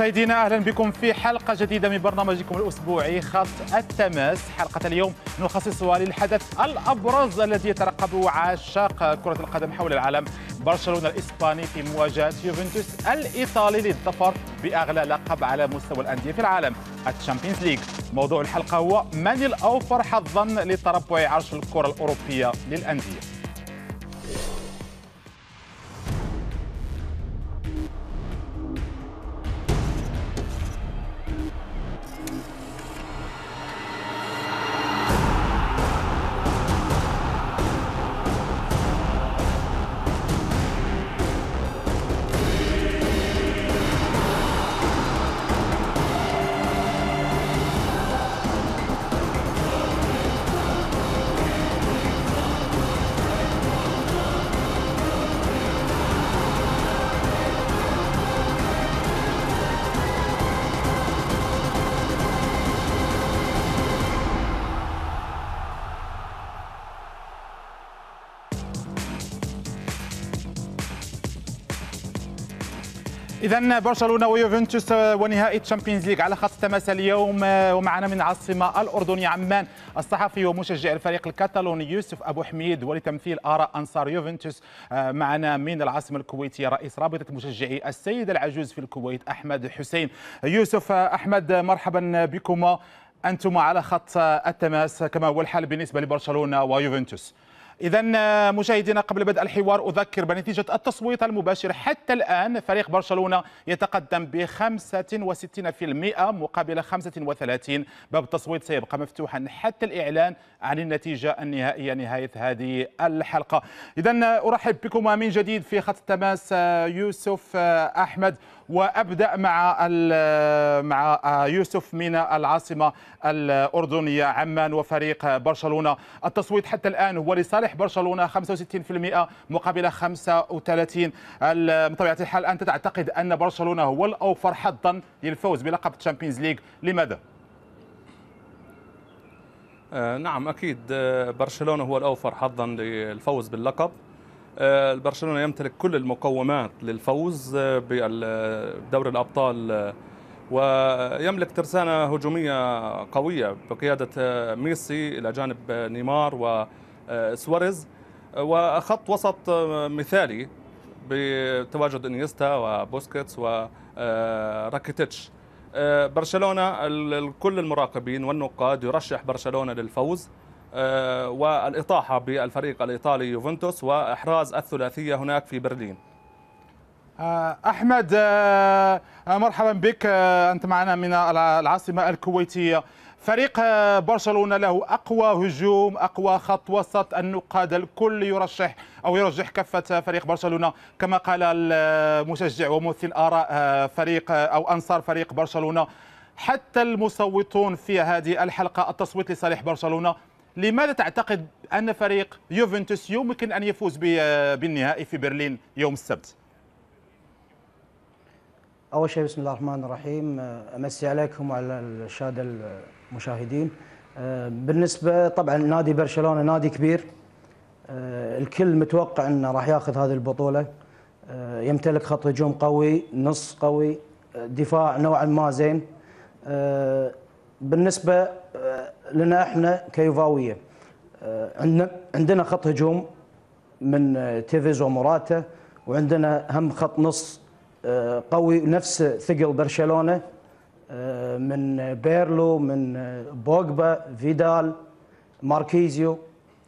مشاهدينا اهلا بكم في حلقه جديده من برنامجكم الاسبوعي خط التماس حلقه اليوم نخصصها للحدث الابرز الذي يترقبه عشاق كره القدم حول العالم برشلونه الاسباني في مواجهه يوفنتوس الايطالي للظفر باغلى لقب على مستوى الانديه في العالم الشامبيونز ليج موضوع الحلقه هو من الاوفر حظا لتربع عرش الكره الاوروبيه للانديه إذا برشلونة ويوفنتوس ونهائي تشامبيونز ليج على خط التماس اليوم آه، ومعنا من العاصمة الأردنية عمان الصحفي ومشجع الفريق الكتالوني يوسف أبو حميد ولتمثيل آراء أنصار يوفنتوس آه، معنا من العاصمة الكويتية رئيس رابطة مشجعي السيدة العجوز في الكويت أحمد حسين يوسف آه، أحمد مرحبا بكما انتما على خط التماس كما هو الحال بالنسبة لبرشلونة ويوفنتوس إذا آه، مشاهدينا قبل بدء الحوار أذكر بنتيجة التصويت المباشر حتى الآن فريق برشلونة يتقدم ب 65% مقابل 35 باب التصويت سيبقى مفتوحا حتى الإعلان عن النتيجة النهائية نهاية هذه الحلقة إذا آه، أرحب بكم من جديد في خط التماس آه، يوسف أحمد وابدا مع مع يوسف من العاصمه الاردنيه عمان وفريق برشلونه التصويت حتى الان هو لصالح برشلونه 65% مقابل 35 بطبيعه الحال انت تعتقد ان برشلونه هو الاوفر حظا للفوز بلقب تشامبيونز ليج لماذا؟ آه، نعم اكيد آه، برشلونه هو الاوفر حظا للفوز باللقب آه، برشلونه يمتلك كل المقومات للفوز آه، بدوري الابطال آه، ويملك ترسانه هجوميه قويه بقياده ميسي الى جانب نيمار وسواريز وخط وسط مثالي بتواجد انيستا وبوسكيتس وراكيتيتش برشلونه كل المراقبين والنقاد يرشح برشلونه للفوز آه، والإطاحة بالفريق الإيطالي يوفنتوس وإحراز الثلاثية هناك في برلين آه، أحمد آه، مرحبا بك أنت معنا من العاصمة الكويتية فريق برشلونة له أقوى هجوم أقوى خط وسط النقاد الكل يرشح أو يرجح كفة فريق برشلونة كما قال المشجع وممثل آراء فريق أو أنصار فريق برشلونة حتى المصوتون في هذه الحلقة التصويت لصالح برشلونة لماذا تعتقد أن فريق يوفنتوس يمكن أن يفوز بالنهائي في برلين يوم السبت؟ أول شيء بسم الله الرحمن الرحيم أه، أمسي عليكم وعلى الشاده المشاهدين أه، بالنسبة طبعا نادي برشلونة نادي كبير أه، الكل متوقع أنه راح ياخذ هذه البطولة يمتلك خط هجوم قوي نص قوي دفاع نوعا ما زين بالنسبة لنا احنا كيوفاويه آه، عندنا عندنا خط هجوم من آه، تيفيز وموراتا وعندنا هم خط نص آه، قوي نفس ثقل برشلونه من بيرلو من بوجبا فيدال ماركيزيو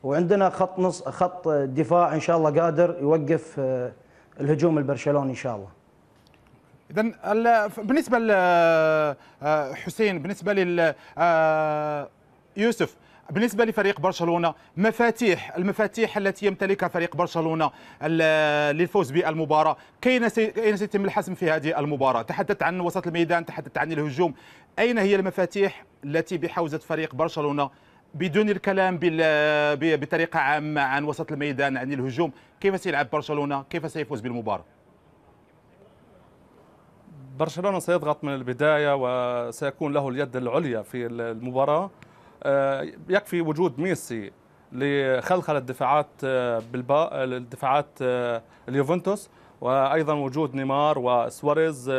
وعندنا خط نص خط دفاع ان شاء الله قادر يوقف الهجوم البرشلوني ان شاء الله اذا بالنسبه لحسين بالنسبه لل يوسف بالنسبة لفريق برشلونة مفاتيح المفاتيح التي يمتلكها فريق برشلونة للفوز بالمباراة أين سيتم الحسم في هذه المباراة تحدثت عن وسط الميدان تحدثت عن الهجوم أين هي المفاتيح التي بحوزة فريق برشلونة بدون الكلام بطريقة عامة عن وسط الميدان عن الهجوم كيف سيلعب برشلونة كيف سيفوز بالمباراة برشلونة سيضغط من البداية وسيكون له اليد العليا في المباراة آه، يكفي وجود ميسي لخلخلة دفاعات بالباء الدفاعات آه، آه، اليوفنتوس وايضا وجود نيمار وسواريز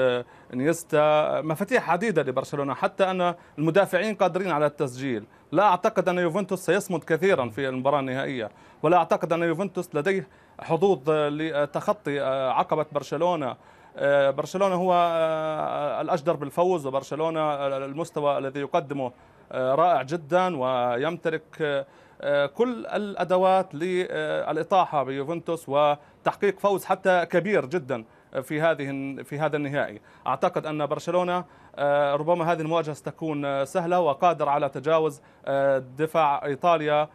نيستا مفاتيح عديده لبرشلونه حتى ان المدافعين قادرين على التسجيل لا اعتقد ان يوفنتوس سيصمد كثيرا في المباراه النهائيه ولا اعتقد ان يوفنتوس لديه حظوظ لتخطي عقبه برشلونه برشلونه هو الاجدر بالفوز وبرشلونه المستوى الذي يقدمه آه، رائع جدا ويمتلك آه، آه، كل الادوات للاطاحه بيوفنتوس وتحقيق فوز حتى كبير جدا في هذه في هذا النهائي اعتقد ان برشلونه ربما هذه المواجهه ستكون سهله وقادر على تجاوز دفاع ايطاليا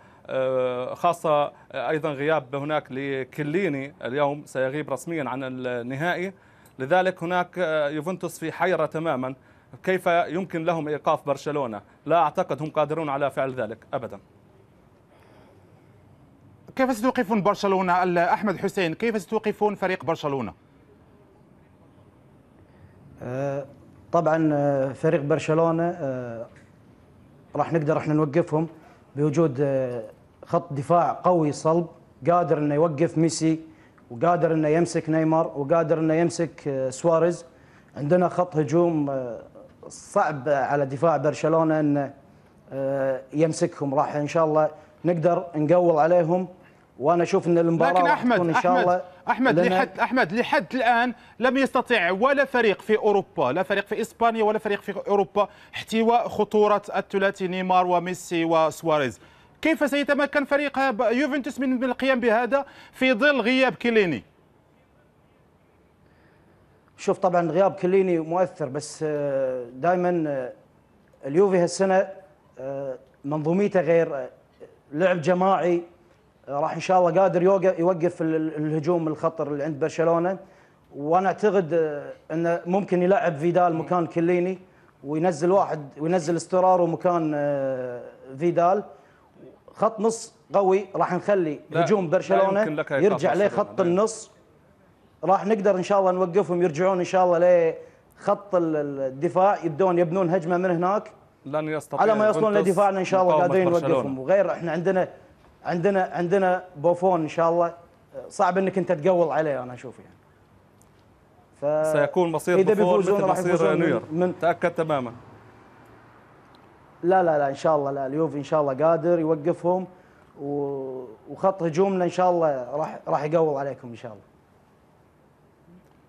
خاصة أيضا غياب هناك لكليني اليوم سيغيب رسميا عن النهائي لذلك هناك يوفنتوس في حيرة تماما كيف يمكن لهم ايقاف برشلونه؟ لا اعتقد هم قادرون على فعل ذلك ابدا. كيف ستوقفون برشلونه احمد حسين؟ كيف ستوقفون فريق برشلونه؟ أه، طبعا أه، فريق برشلونه أه، راح نقدر احنا نوقفهم بوجود خط دفاع قوي صلب قادر انه يوقف ميسي وقادر انه يمسك نيمار وقادر انه يمسك سواريز عندنا خط هجوم صعب على دفاع برشلونه ان آه، يمسكهم راح ان شاء الله نقدر نقول عليهم وانا اشوف ان المباراه لكن احمد ان شاء الله احمد لحد احمد لحد الان لم يستطع ولا فريق في اوروبا لا فريق في اسبانيا ولا فريق في اوروبا احتواء خطوره الثلاثي نيمار وميسي وسواريز كيف سيتمكن فريق يوفنتوس من القيام بهذا في ظل غياب كيليني شوف طبعا غياب كليني مؤثر بس آه، دائما آه، اليوفي هالسنه آه، منظوميته غير لعب جماعي راح ان شاء الله قادر يوقف الهجوم الخطر اللي عند برشلونه وانا اعتقد انه ممكن يلعب فيدال مكان كليني وينزل واحد وينزل استرارو مكان فيدال خط نص قوي راح نخلي هجوم برشلونه يرجع له خط النص راح نقدر ان شاء الله نوقفهم يرجعون ان شاء الله لخط الدفاع يبدون يبنون هجمه من هناك لن يستطيع على ما يصلون لدفاعنا ان شاء الله قادرين نوقفهم وغير احنا عندنا عندنا عندنا بوفون ان شاء الله صعب انك انت تقول عليه انا اشوف يعني ف... سيكون مصير بوفون مثل مصير نوير من... تاكد تماما لا لا لا ان شاء الله لا اليوفي ان شاء الله قادر يوقفهم و... وخط هجومنا ان شاء الله راح راح يقول عليكم ان شاء الله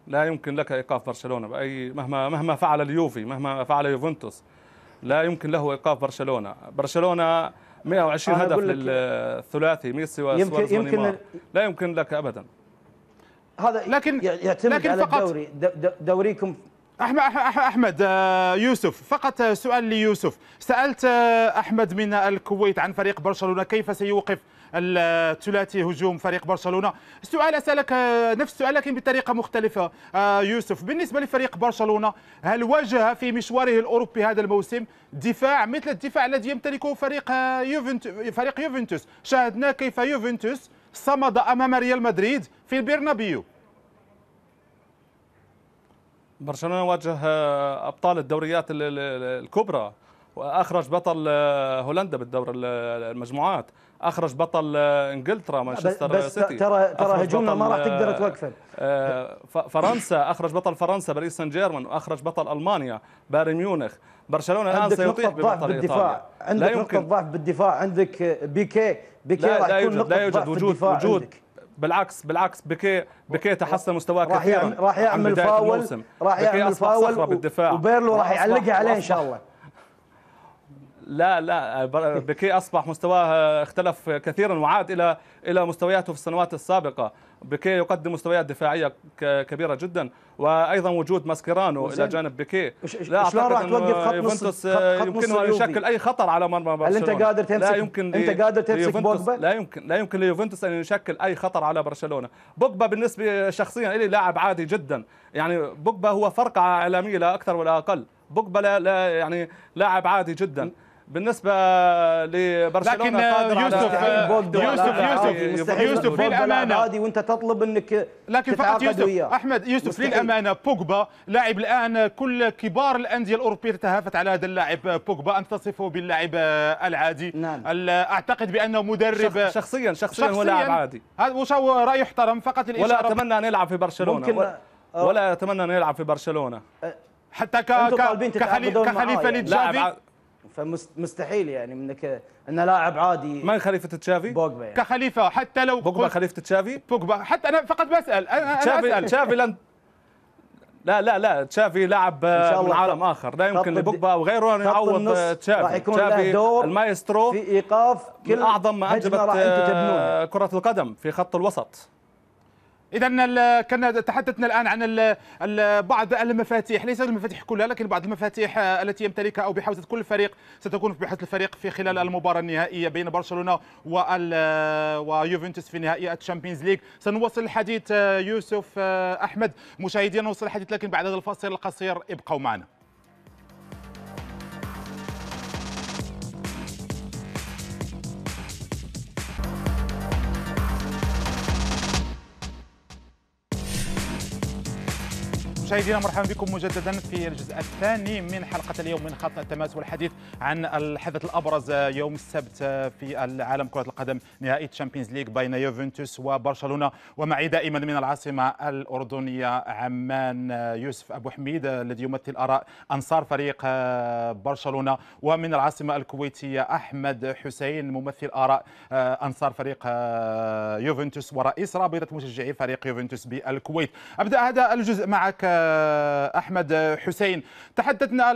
لا يمكن لك ايقاف برشلونه باي مهما مهما فعل اليوفي مهما فعل يوفنتوس لا يمكن له ايقاف برشلونه برشلونه 120 هدف للثلاثي ميسي وسواريز يمكن لا يمكن لك ابدا هذا لكن يعتمد لكن على فقط الدوري دوريكم احمد احمد آه، يوسف فقط آه، سؤال ليوسف سالت آه، احمد من الكويت عن فريق برشلونه كيف سيوقف الثلاثي هجوم فريق برشلونه السؤال اسالك نفس السؤال لكن بطريقه مختلفه آه، يوسف بالنسبه لفريق برشلونه هل واجه في مشواره الاوروبي هذا الموسم دفاع مثل الدفاع الذي يمتلكه فريق آه، يوفنتوس فريق يوفنتوس شاهدنا كيف يوفنتوس صمد امام ريال مدريد في البرنابيو برشلونه واجه آه، ابطال الدوريات الكبرى واخرج بطل هولندا بالدور المجموعات اخرج بطل آه، انجلترا مانشستر بس سيتي ترى ترى هجومنا ما راح تقدر توقفه آه، آه، فرنسا اخرج بطل فرنسا باريس سان جيرمان واخرج بطل المانيا بايرن ميونخ برشلونه الان سيطيح ببطل ايطاليا عندك لا يمكن ضعف بالدفاع عندك بيكي بيكي لا, لا يوجد لا يوجد وجود وجود عندك. بالعكس بالعكس بكي بكي تحسن مستواه كثيرا راح يعمل فاول راح يعمل فاول بالدفاع وبيرلو راح يعلقها عليه ان شاء الله لا لا بيكي اصبح مستواه آه، اختلف كثيرا وعاد الى الى مستوياته في السنوات السابقه بيكي يقدم مستويات دفاعيه كبيره جدا وايضا وجود ماسكيرانو الى جانب بيكي لا شلون راح توقف خط خط يمكن ان يشكل اي خطر على مرمى برشلونه هل انت قادر تمسك لا يمكن انت قادر تمسك بوجبا لا يمكن لا يمكن ليوفنتوس ان يشكل اي خطر على برشلونه بوجبا بالنسبه شخصيا لي لاعب عادي جدا يعني بوجبا هو فرقعه اعلاميه لا اكثر ولا اقل بوجبا لا يعني لاعب عادي جدا بالنسبه لبرشلونه قادر يوسف على يوسف آه، يوسف يوسف, للامانه عادي وانت تطلب انك لكن فقط يوسف وياه. احمد يوسف مستحيل. للامانه بوجبا لاعب الان كل كبار الانديه الاوروبيه تتهافت على هذا اللاعب بوجبا ان تصفه باللاعب آه، العادي نعم. اعتقد بانه مدرب شخ... شخصيا شخصيا هو لاعب عادي هذا وش هو راي يحترم فقط الاشاره ولا اتمنى ان يلعب في برشلونه ممكن ولا اتمنى ان يلعب في برشلونه أه، حتى ك... كخليفه للجافي فمستحيل يعني انك ان لاعب عادي ما خليفه تشافي بوجبا يعني. كخليفه حتى لو بوجبا خليفه تشافي بوجبا حتى انا فقط بسال انا, تشافي اسال تشافي لن لا لا لا تشافي لاعب من عالم اخر لا يمكن لبوجبا او غيره ان يعوض تشافي راح يكون تشافي دور المايسترو في ايقاف كل اعظم ما انجبت كره القدم في خط الوسط اذا كنا تحدثنا الان عن بعض المفاتيح ليس المفاتيح كلها لكن بعض المفاتيح آه، التي يمتلكها او بحوزه كل فريق ستكون في بحوزه الفريق في خلال المباراه النهائيه بين برشلونه ويوفنتوس في نهائي الشامبيونز ليج سنواصل الحديث آه، يوسف آه، احمد مشاهدينا نوصل الحديث لكن بعد هذا الفاصل القصير ابقوا معنا مشاهدينا مرحبا بكم مجددا في الجزء الثاني من حلقة اليوم من خط التماس والحديث عن الحدث الأبرز يوم السبت في العالم كرة القدم نهائي تشامبيونز ليج بين يوفنتوس وبرشلونة ومعي دائما من العاصمة الأردنية عمان يوسف أبو حميد الذي يمثل آراء أنصار فريق برشلونة ومن العاصمة الكويتية أحمد حسين ممثل آراء أنصار فريق يوفنتوس ورئيس رابطة مشجعي فريق يوفنتوس بالكويت أبدأ هذا الجزء معك احمد حسين تحدثنا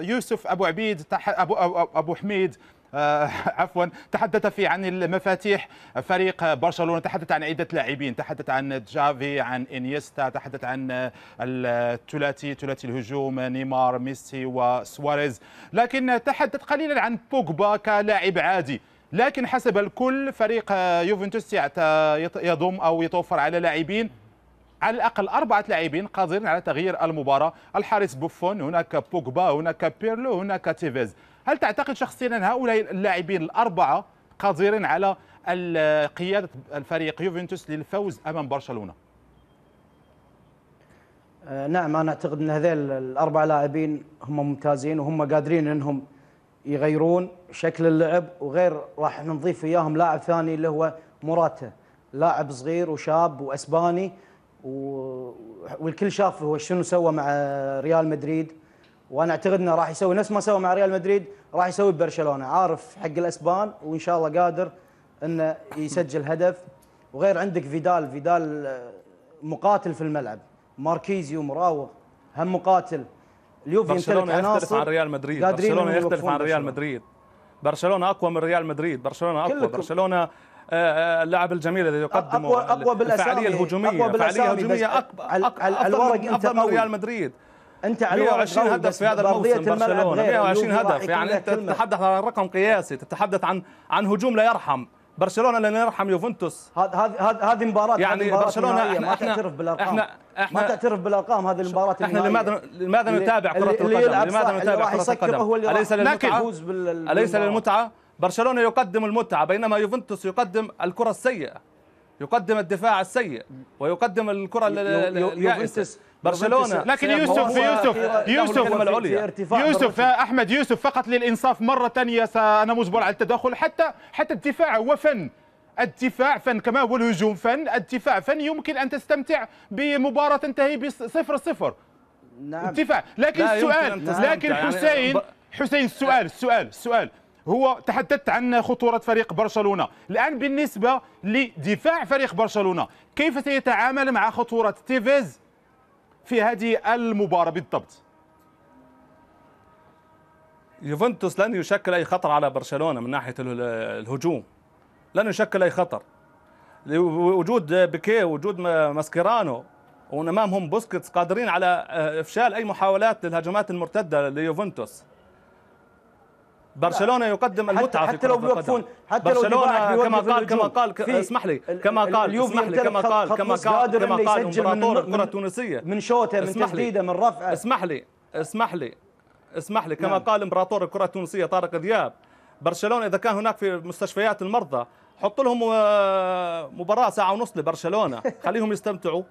يوسف ابو عبيد ابو ابو حميد آه، عفوا تحدث في عن المفاتيح فريق برشلونه تحدث عن عده لاعبين تحدث عن جافي عن انيستا تحدث عن الثلاثي ثلاثي الهجوم نيمار ميسي وسواريز لكن تحدث قليلا عن بوجبا كلاعب عادي لكن حسب الكل فريق يوفنتوس يضم او يتوفر على لاعبين على الاقل اربعه لاعبين قادرين على تغيير المباراه الحارس بوفون هناك بوجبا هناك بيرلو هناك تيفيز هل تعتقد شخصيا ان هؤلاء اللاعبين الاربعه قادرين على قياده الفريق يوفنتوس للفوز امام برشلونه أه، نعم انا اعتقد ان هذول الاربع لاعبين هم ممتازين وهم قادرين انهم يغيرون شكل اللعب وغير راح نضيف وياهم لاعب ثاني اللي هو موراتا لاعب صغير وشاب واسباني والكل شاف هو شنو سوى مع ريال مدريد وانا اعتقد انه راح يسوي نفس ما سوى مع ريال مدريد راح يسوي ببرشلونه عارف حق الاسبان وان شاء الله قادر انه يسجل هدف وغير عندك فيدال فيدال مقاتل في الملعب ماركيزيو مراوغ هم مقاتل اليوفي يمتلك عناصر يختلف عن ريال مدريد برشلونه يختلف عن ريال مدريد برشلونه اقوى من ريال مدريد برشلونه اقوى برشلونه آه، آه، اللعب الجميل الذي يقدمه أقوى أقوى الفعاليه الهجوميه أقوى الفعاليه الهجوميه اكبر اكبر افضل من ريال مدريد انت على 120 هدف في هذا الموسم برشلونه 120 هدف يعني انت تتحدث عن رقم قياسي تتحدث عن عن هجوم لا يرحم برشلونه لن يرحم يوفنتوس هذه هذه مباراه يعني مباراة برشلونه احنا ما تعترف بالارقام احنا, احنا ما تعترف بالارقام هذه المباراه احنا لماذا لماذا نتابع كره القدم؟ لماذا نتابع كره القدم؟ اليس للمتعه؟ اليس للمتعه؟ برشلونه يقدم المتعه بينما يوفنتوس يقدم الكره السيئه يقدم الدفاع السيء ويقدم الكره اليائسه برشلونه لكن يوسف يوسف يوسف يوسف احمد يوسف فقط للانصاف مره ثانيه انا مجبر على التدخل حتى حتى الدفاع هو فن الدفاع فن كما هو الهجوم فن الدفاع فن يمكن ان تستمتع بمباراه تنتهي بصفر صفر نعم الدفاع لكن السؤال لكن يعني حسين حسين السؤال السؤال السؤال هو تحدثت عن خطورة فريق برشلونة الآن بالنسبة لدفاع فريق برشلونة كيف سيتعامل مع خطورة تيفيز في هذه المباراة بالضبط يوفنتوس لن يشكل أي خطر على برشلونة من ناحية الهجوم لن يشكل أي خطر وجود بيكيه وجود ماسكيرانو وامامهم بوسكيتس قادرين على افشال اي محاولات للهجمات المرتده ليوفنتوس برشلونه يقدم المتعه حتى, لو بيوقفون حتى لو برشلونه كما قال كما قال اسمح لي كما قال اسمح لي كما قال كما قال كما قال امبراطور الكره التونسيه من شوته من تسديده من رفعه اسمح لي اسمح لي اسمح لي كما نعم. قال امبراطور الكره التونسيه طارق ذياب برشلونه اذا كان هناك في مستشفيات المرضى حط لهم آه، مباراه ساعه ونص لبرشلونه خليهم يستمتعوا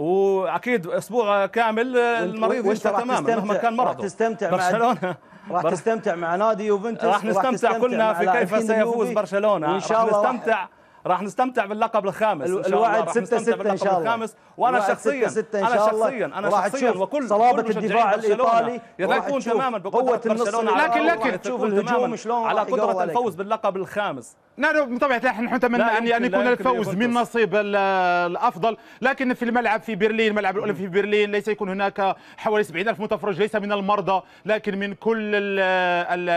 واكيد اسبوع كامل المريض ينسى تماما مهما كان مرضه تستمتع برشلونه راح تستمتع مع نادي يوفنتوس راح نستمتع كلنا في كيف سيفوز برشلونه وان شاء الله نستمتع راح نستمتع باللقب الخامس إن شاء الوعد 6 6 ان شاء الله الخامس وانا شخصيا انا شخصيا انا شخصيا وكل صلابه كل الدفاع الايطالي يكون تماما بقوه برشلونه لكن لكن تشوف الهجوم شلون على قدره الفوز باللقب الخامس نعم بطبيعه الحال نحن نتمنى ان يعني يكون الفوز من نصيب الافضل لكن في الملعب في برلين الملعب الاولمبي في برلين ليس يكون هناك حوالي 70000 متفرج ليس من المرضى لكن من كل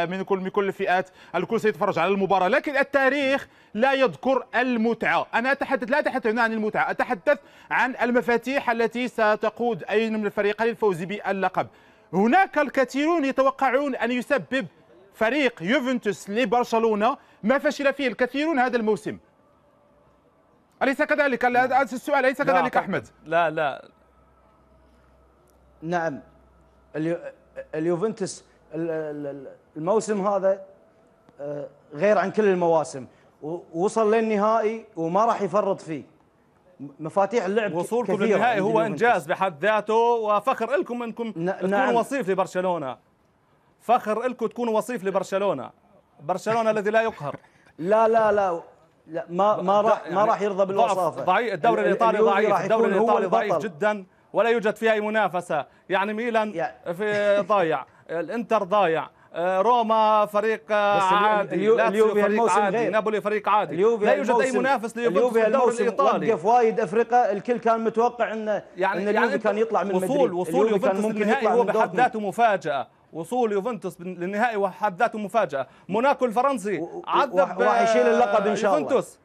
من كل من كل الفئات الكل سيتفرج على المباراه لكن التاريخ لا يذكر المتعه انا اتحدث لا اتحدث هنا عن المتعه اتحدث عن المفاتيح التي ستقود اي من الفريقين للفوز باللقب هناك الكثيرون يتوقعون ان يسبب فريق يوفنتوس لبرشلونه ما فشل فيه الكثيرون هذا الموسم أليس كذلك؟ السؤال أليس كذلك هذا أحمد؟ لا لا نعم اليوفنتوس الموسم هذا آه، غير عن كل المواسم ووصل للنهائي وما راح يفرط فيه مفاتيح اللعب وصولكم للنهائي هو انجاز بحد ذاته وفخر لكم انكم تكونوا نعم. وصيف لبرشلونه فخر لكم تكونوا وصيف لبرشلونه برشلونه الذي لا يقهر لا لا لا لا ما ما راح يعني ما راح يرضى بالوصافه ضعيف الدوري الايطالي ضعيف الدوري الايطالي ضعيف جدا ولا يوجد فيه اي منافسه يعني ميلان يعني في ضايع الانتر ضايع روما فريق عادي اليوفي فريق عادي غير. نابولي فريق عادي لا يوجد اي منافس ليوفنتوس في الدوري الايطالي وقف وايد افريقيا الكل كان متوقع ان يعني ان اليوفي يعني كان يطلع من وصول مدريد وصول يوفنتوس للنهائي هو بحد ذاته مفاجاه وصول يوفنتوس للنهائي وحد ذاته مفاجاه موناكو الفرنسي عذب وحيشيل اللقب ان شاء الله يوفنتوس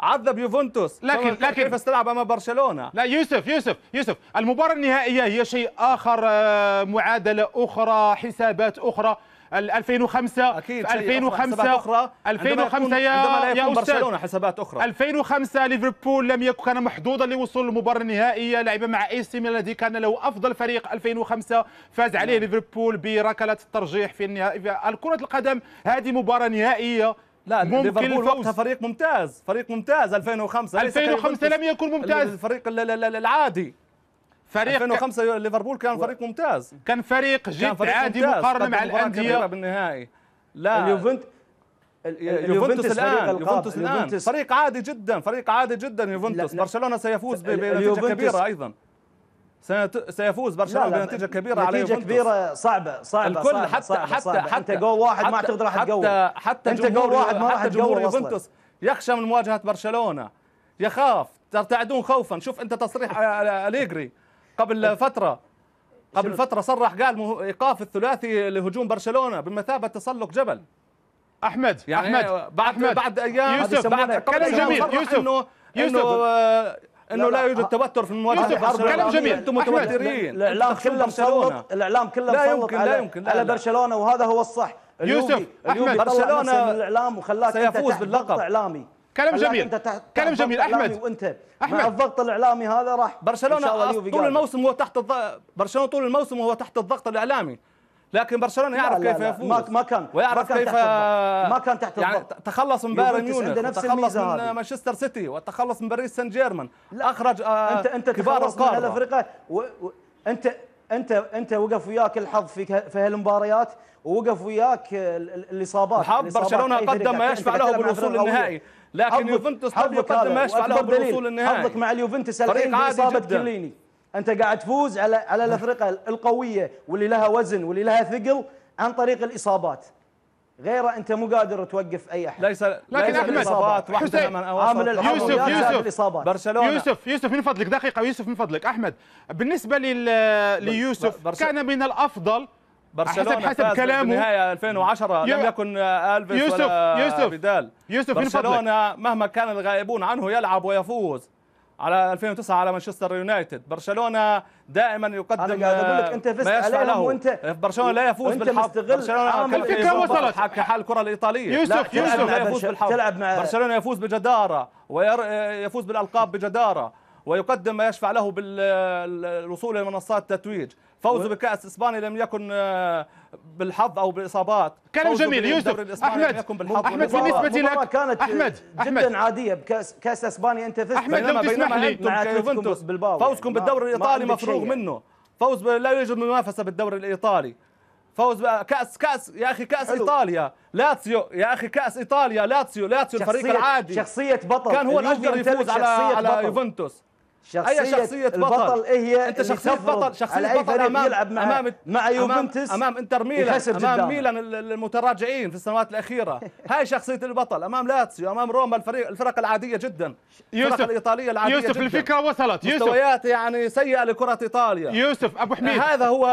عذب يوفنتوس لكن لكن كيف استلعب امام برشلونه لا يوسف يوسف يوسف المباراه النهائيه هي شيء اخر آه، معادله اخرى حسابات اخرى 2005 اكيد 2005 اخرى 2005 يا يا برشلونه حسابات اخرى 2005 ليفربول لم يكن كان محظوظا لوصول المباراه النهائيه لعب مع اي سي ميلان الذي كان له افضل فريق 2005 فاز عليه نعم. ليفربول بركله الترجيح في النهائي الكره القدم هذه مباراه نهائيه لا ليفربول وقتها فريق ممتاز فريق ممتاز 2005 2005 لم يكن ممتاز الفريق العادي فريق 2005 ليفربول كان فريق ممتاز كان فريق جد فريق عادي مقارنه مع الانديه بالنهائي لا اليوفنت اليوفنتوس الان اليوفنتوس الان فريق عادي جدا فريق عادي جدا يوفنتوس برشلونه سيفوز بنتيجه كبيره ايضا سيفوز برشلونه بنتيجه كبيره على نتيجه كبيره صعبه صعبه الكل صعبة حتى صعبة حتى صعبة حتى جول واحد ما اعتقد راح تقول حتى حتى انت جول واحد ما راح تقول يوفنتوس يخشى من مواجهه برشلونه يخاف ترتعدون خوفا شوف انت تصريح آه، آه، آه، اليجري قبل طيب. فترة قبل فترة صرح قال ايقاف الثلاثي لهجوم برشلونة بمثابة تسلق جبل احمد يعني احمد بعد أحمد بعد ايام يوسف بعد كلام جميل يوسف انه يوسف انه لا, لا يوجد توتر في المواجهه يوسف كلام جميل انتم متوترين الاعلام كله مسلط الاعلام كله لا يمكن لا يمكن على برشلونه وهذا هو الصح يوسف احمد برشلونه الاعلام وخلاك سيفوز باللقب اعلامي كلام جميل انت كلام جميل احمد وانت احمد مع الضغط الاعلامي هذا راح برشلونه طول الموسم هو تحت الضغط برشلونه طول الموسم وهو تحت الضغط الاعلامي لكن برشلونه يعرف لا لا كيف يفوز ما, كان ويعرف ما كان كيف آه، ما كان تحت يعني الضغط يعني تخلص من بايرن ميونخ تخلص من مانشستر سيتي وتخلص من باريس سان جيرمان اخرج آه انت انت كبار القاره انت الفرقه و... انت انت وقف وياك الحظ في في هالمباريات ووقف وياك الاصابات الحظ برشلونه قدم ما يشفع له بالوصول للنهائي لكن يوفنتوس قد يقدم مشفى على الوصول النهائي حظك مع اليوفنتوس الحين باصابه كليني انت قاعد تفوز على على الافرقه القويه واللي لها وزن واللي لها ثقل عن طريق الاصابات غيره انت مو قادر توقف اي احد ليس لكن احمد من عامل يوسف يوسف برشلونه يوسف يوسف من فضلك دقيقه يوسف من فضلك احمد بالنسبه ليوسف كان من الافضل برشلونه حسب حسب كلامه نهاية 2010 لم يكن الفيس يوسف ولا يوسف بدال يوسف برشلونه مهما كان الغائبون عنه يلعب ويفوز على 2009 على مانشستر يونايتد برشلونه دائما يقدم انا قاعد اقول لك انت فزت عليهم وانت برشلونه لا يفوز بالحظ برشلونه الفكره وصلت كحال الكره الايطاليه يوسف يوسف لا يفوز بالحظ تلعب مع برشلونه يفوز بجداره ويفوز بالالقاب بجداره ويقدم ما يشفع له بالوصول الى منصات التتويج فوزه بكاس اسبانيا لم يكن آه، بالحظ او بالاصابات كلام جميل يوسف احمد لم يكن بالحظ احمد بالنسبه لك كانت احمد جدا أحمد. عاديه بكاس كاس اسبانيا انت فزت احمد بينما لو تسمح لي مع كيوفنتوس يعني. فوزكم بالدوري الايطالي مفروغ يعني. منه فوز لا يوجد منافسه بالدوري الايطالي فوز كاس كاس يا اخي كاس حلو. ايطاليا لاتسيو يا اخي كاس ايطاليا لاتسيو لاتسيو الفريق العادي شخصية بطل كان هو الاكثر يفوز على على يوفنتوس شخصية, هي شخصية بطل. البطل ايه هي انت شخصية بطل شخصية بطل امام يلعب مع امام مع يوفنتوس امام انتر ميلان امام ميلان المتراجعين في السنوات الاخيرة هاي شخصية البطل امام لاتسيو امام روما الفريق الفرق العادية جدا يوسف الفرق الايطالية العادية يوسف جداً. الفكرة وصلت يوسف مستويات يعني سيئة لكرة ايطاليا يوسف ابو حميد هذا هو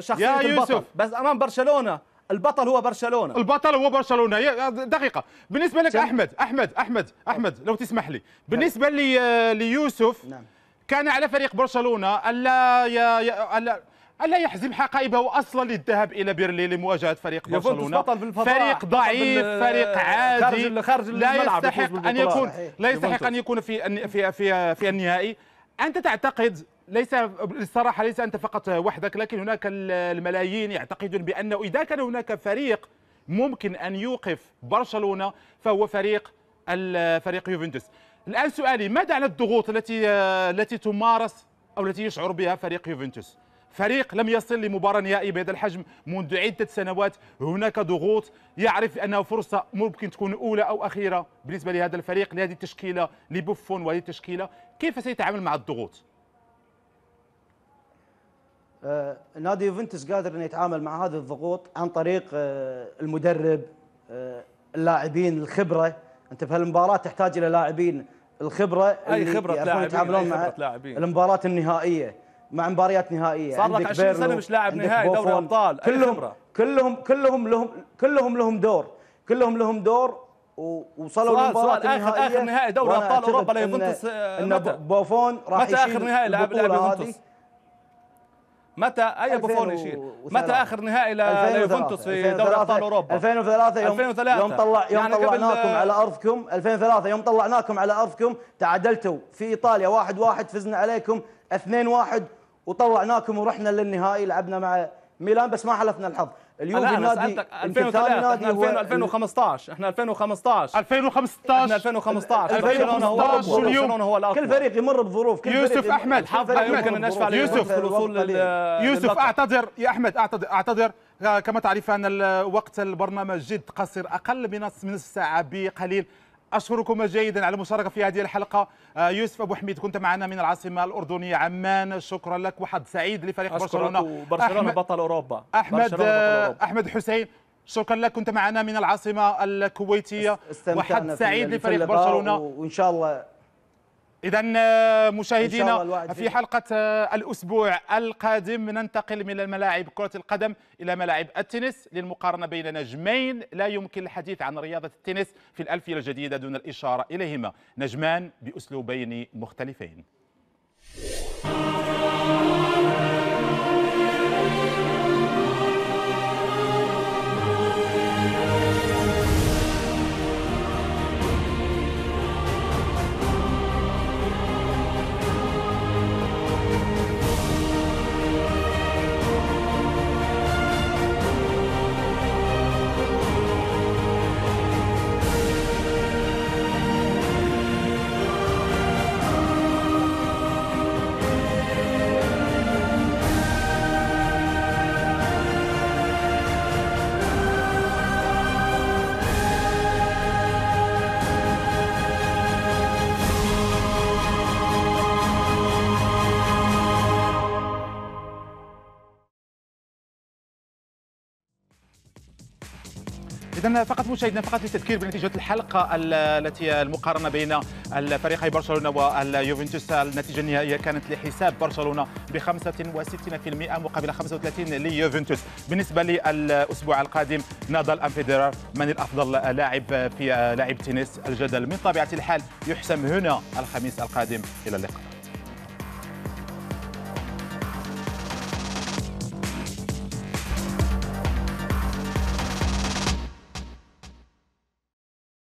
شخصية يا يوسف. البطل بس امام برشلونة البطل هو برشلونه البطل هو برشلونه دقيقه بالنسبه لك احمد احمد احمد احمد لو تسمح لي نعم. بالنسبه لي آه، ليوسف نعم. كان على فريق برشلونه الا يا, ألا الا يحزم حقائبه اصلا للذهاب الى برلين لمواجهه فريق برشلونه فريق ضعيف فريق عادي خارج لا يستحق ان يكون لا يستحق ان يكون في في في, في النهائي انت تعتقد ليس الصراحة ليس أنت فقط وحدك لكن هناك الملايين يعتقدون بأنه إذا كان هناك فريق ممكن أن يوقف برشلونة فهو فريق فريق يوفنتوس الآن سؤالي ماذا عن الضغوط التي التي تمارس أو التي يشعر بها فريق يوفنتوس فريق لم يصل لمباراة نهائية بهذا الحجم منذ عدة سنوات هناك ضغوط يعرف أنه فرصة ممكن تكون أولى أو أخيرة بالنسبة لهذا الفريق لهذه التشكيلة لبوفون وهذه التشكيلة كيف سيتعامل مع الضغوط؟ آه، نادي يوفنتوس قادر انه يتعامل مع هذه الضغوط عن طريق آه، المدرب آه، اللاعبين الخبره انت بهالمباراه تحتاج الى لاعبين الخبره اي خبره لاعبين يتعاملون مع لاعبين. المباراه النهائيه مع مباريات نهائيه صار لك 20 سنه مش لاعب نهائي دوري ابطال كلهم خبرة. كلهم كلهم لهم كلهم لهم دور كلهم لهم دور ووصلوا للمباراه النهائيه اخر اخر نهائي دوري ابطال اوروبا ليوفنتوس إن, بوفون راح يشيل متى اخر نهائي لعب لعب يوفنتوس متى اي بوفون يشيل متى اخر نهائي ليوفنتوس في دوري ابطال اوروبا 2003 يوم 2003 يوم طلع يوم يعني طلعناكم على ارضكم 2003 يوم طلعناكم على ارضكم تعادلتوا في ايطاليا 1-1 واحد واحد فزنا عليكم 2-1 وطلعناكم ورحنا للنهائي لعبنا مع ميلان بس ما حلفنا الحظ اليوفي أنا نادي سالتك 2003 نادي احنا 2015 احنا 2015 2015 احنا 2015 برشلونه هو برشلونه هو الاقوى كل فريق يمر بظروف كل يوسف فريق احمد حافظ يمكن ان نشفع يوسف يوسف اعتذر يا احمد اعتذر اعتذر آه، كما تعرف ان وقت البرنامج جد قصير اقل من نصف ساعه بقليل أشكركم جيدا على المشاركة في هذه الحلقة آه، يوسف أبو حميد كنت معنا من العاصمة الأردنية عمان شكرا لك وحد سعيد لفريق برشلونة برشلونة أحمد بطل أوروبا أحمد, بطل آه، أوروبا. أحمد حسين شكرا لك كنت معنا من العاصمة الكويتية وحد سعيد لفريق برشلونة وإن شاء الله إذا آه، مشاهدينا في حلقة آه، الأسبوع القادم ننتقل من ملاعب كرة القدم إلى ملاعب التنس للمقارنة بين نجمين لا يمكن الحديث عن رياضة التنس في الألفية الجديدة دون الإشارة إليهما نجمان بأسلوبين مختلفين. اذا فقط مشاهدينا فقط للتذكير بنتيجه الحلقه التي المقارنه بين الفريقي برشلونه واليوفنتوس النتيجه النهائيه كانت لحساب برشلونه ب 65% مقابل 35 ليوفنتوس بالنسبه للاسبوع القادم نادال امفيدرا من الافضل لاعب في لاعب تنس الجدل من طبيعه الحال يحسم هنا الخميس القادم الى اللقاء